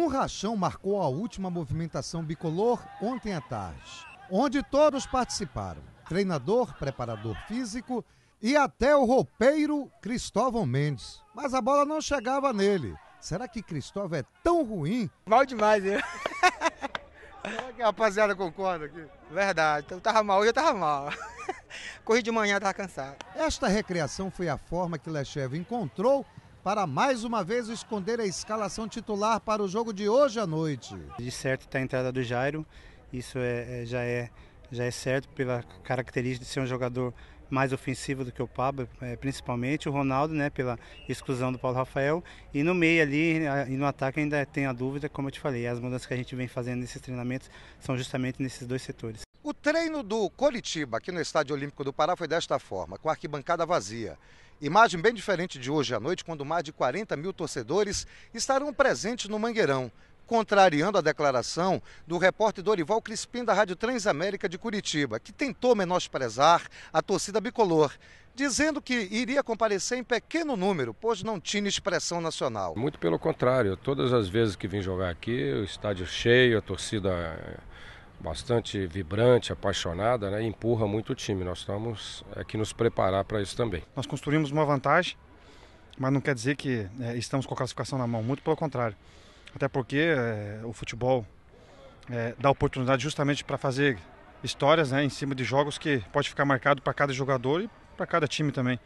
Um rachão marcou a última movimentação bicolor ontem à tarde, onde todos participaram: treinador, preparador físico e até o roupeiro Cristóvão Mendes. Mas a bola não chegava nele. Será que Cristóvão é tão ruim? Mal demais, hein? Será que a rapaziada concorda aqui? Verdade, eu então tava mal, hoje eu tava mal. Corri de manhã, tava cansado. Esta recreação foi a forma que Lechev encontrou para mais uma vez esconder a escalação titular para o jogo de hoje à noite. De certo está a entrada do Jairo, isso é, é, já, é, já é certo pela característica de ser um jogador mais ofensivo do que o Pablo, é, principalmente o Ronaldo, né, pela exclusão do Paulo Rafael. E no meio ali, e no ataque ainda tem a dúvida, como eu te falei, as mudanças que a gente vem fazendo nesses treinamentos são justamente nesses dois setores. O treino do Coritiba aqui no Estádio Olímpico do Pará foi desta forma, com a arquibancada vazia. Imagem bem diferente de hoje à noite, quando mais de 40 mil torcedores estarão presentes no Mangueirão, contrariando a declaração do repórter Dorival Crispim da Rádio Transamérica de Curitiba, que tentou menosprezar a torcida bicolor, dizendo que iria comparecer em pequeno número, pois não tinha expressão nacional. Muito pelo contrário, todas as vezes que vim jogar aqui, o estádio cheio, a torcida bastante vibrante, apaixonada, né? E empurra muito o time. Nós estamos é, que nos preparar para isso também. Nós construímos uma vantagem, mas não quer dizer que é, estamos com a classificação na mão, muito pelo contrário. Até porque é, o futebol é, dá oportunidade justamente para fazer histórias né, em cima de jogos que pode ficar marcado para cada jogador e para cada time também.